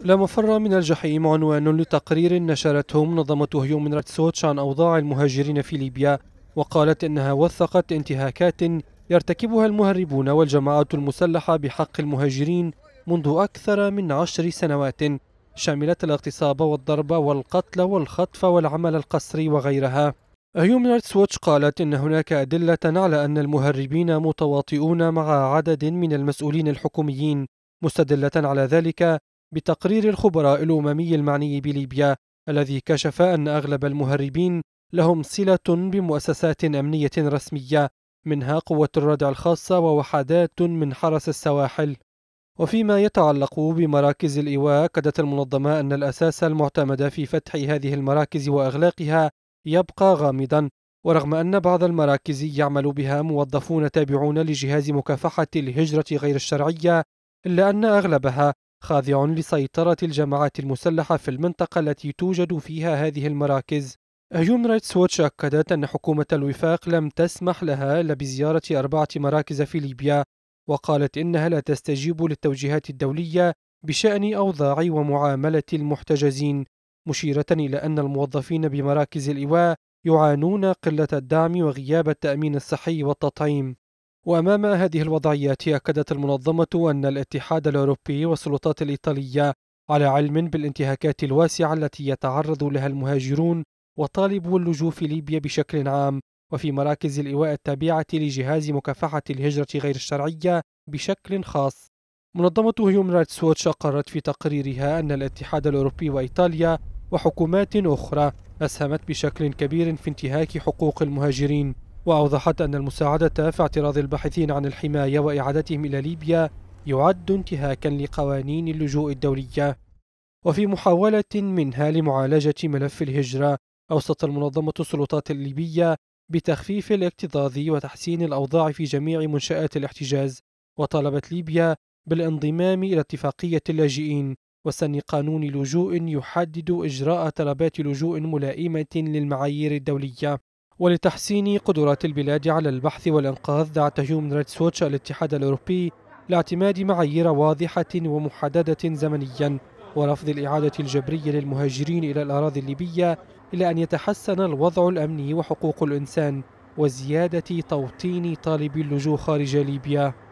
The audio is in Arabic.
لا مفر من الجحيم عنوان لتقرير نشرته منظمة هيومن رايتس ووتش عن أوضاع المهاجرين في ليبيا وقالت إنها وثقت انتهاكات يرتكبها المهربون والجماعات المسلحة بحق المهاجرين منذ أكثر من عشر سنوات شملت الاغتصاب والضرب والقتل والخطف والعمل القسري وغيرها هيومن رايتس ووتش قالت إن هناك أدلة على أن المهربين متواطئون مع عدد من المسؤولين الحكوميين مستدلة على ذلك بتقرير الخبراء الأممي المعني بليبيا الذي كشف أن أغلب المهربين لهم صلة بمؤسسات أمنية رسمية منها قوة الردع الخاصة ووحدات من حرس السواحل وفيما يتعلق بمراكز الإيواء أكدت المنظمة أن الأساس المعتمد في فتح هذه المراكز وإغلاقها يبقى غامضا ورغم أن بعض المراكز يعمل بها موظفون تابعون لجهاز مكافحة الهجرة غير الشرعية إلا أن أغلبها خاضع لسيطرة الجماعات المسلحة في المنطقة التي توجد فيها هذه المراكز هيومن رايتس ووتش أكدت أن حكومة الوفاق لم تسمح لها إلا بزيارة أربعة مراكز في ليبيا وقالت إنها لا تستجيب للتوجيهات الدولية بشأن أوضاع ومعاملة المحتجزين مشيرة إلى أن الموظفين بمراكز الإيواء يعانون قلة الدعم وغياب التأمين الصحي والتطعيم وأمام هذه الوضعيات أكدت المنظمة أن الاتحاد الأوروبي والسلطات الإيطالية على علم بالانتهاكات الواسعة التي يتعرض لها المهاجرون وطالبو اللجوء في ليبيا بشكل عام وفي مراكز الإيواء التابعة لجهاز مكافحة الهجرة غير الشرعية بشكل خاص منظمة هيومن رايتس ووتش أقرت في تقريرها أن الاتحاد الأوروبي وإيطاليا وحكومات أخرى أسهمت بشكل كبير في انتهاك حقوق المهاجرين وأوضحت أن المساعدة في اعتراض الباحثين عن الحماية وإعادتهم إلى ليبيا يعد انتهاكا لقوانين اللجوء الدولية وفي محاولة منها لمعالجة ملف الهجرة أوصت المنظمة السلطات الليبية بتخفيف الاكتظاظ وتحسين الأوضاع في جميع منشآت الاحتجاز وطالبت ليبيا بالانضمام إلى اتفاقية اللاجئين وسن قانون لجوء يحدد إجراء طلبات لجوء ملائمة للمعايير الدولية ولتحسين قدرات البلاد على البحث والإنقاذ دعت هيومن رايتس ووتش الاتحاد الأوروبي لاعتماد معايير واضحة ومحددة زمنيا ورفض الإعادة الجبرية للمهاجرين إلى الأراضي الليبية إلى أن يتحسن الوضع الأمني وحقوق الإنسان وزيادة توطين طالبي اللجوء خارج ليبيا